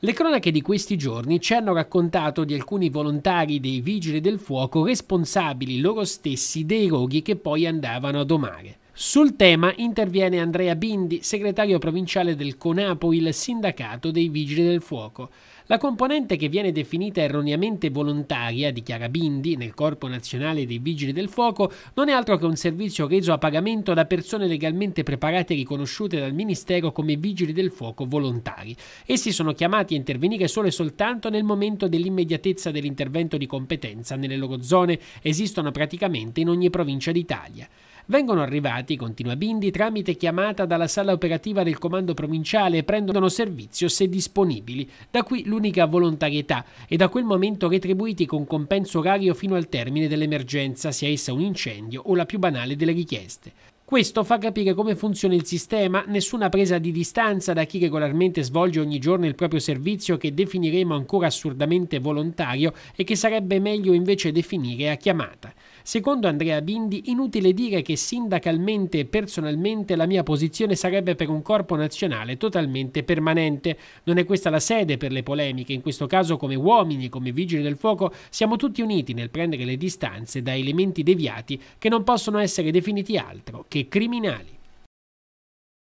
Le cronache di questi giorni ci hanno raccontato di alcuni volontari dei vigili del fuoco responsabili loro stessi dei roghi che poi andavano a domare. Sul tema interviene Andrea Bindi, segretario provinciale del CONAPO, il sindacato dei vigili del fuoco. La componente che viene definita erroneamente volontaria, dichiara Bindi, nel Corpo Nazionale dei Vigili del Fuoco, non è altro che un servizio reso a pagamento da persone legalmente preparate e riconosciute dal Ministero come vigili del fuoco volontari. Essi sono chiamati a intervenire solo e soltanto nel momento dell'immediatezza dell'intervento di competenza nelle loro zone, esistono praticamente in ogni provincia d'Italia. Vengono arrivati, continua Bindi, tramite chiamata dalla sala operativa del comando provinciale e prendono servizio se disponibili. Da qui l'unica volontarietà e da quel momento retribuiti con compenso orario fino al termine dell'emergenza, sia essa un incendio o la più banale delle richieste. Questo fa capire come funziona il sistema, nessuna presa di distanza da chi regolarmente svolge ogni giorno il proprio servizio che definiremo ancora assurdamente volontario e che sarebbe meglio invece definire a chiamata. Secondo Andrea Bindi, inutile dire che sindacalmente e personalmente la mia posizione sarebbe per un corpo nazionale totalmente permanente. Non è questa la sede per le polemiche, in questo caso come uomini, come vigili del fuoco, siamo tutti uniti nel prendere le distanze da elementi deviati che non possono essere definiti altro che anche criminali.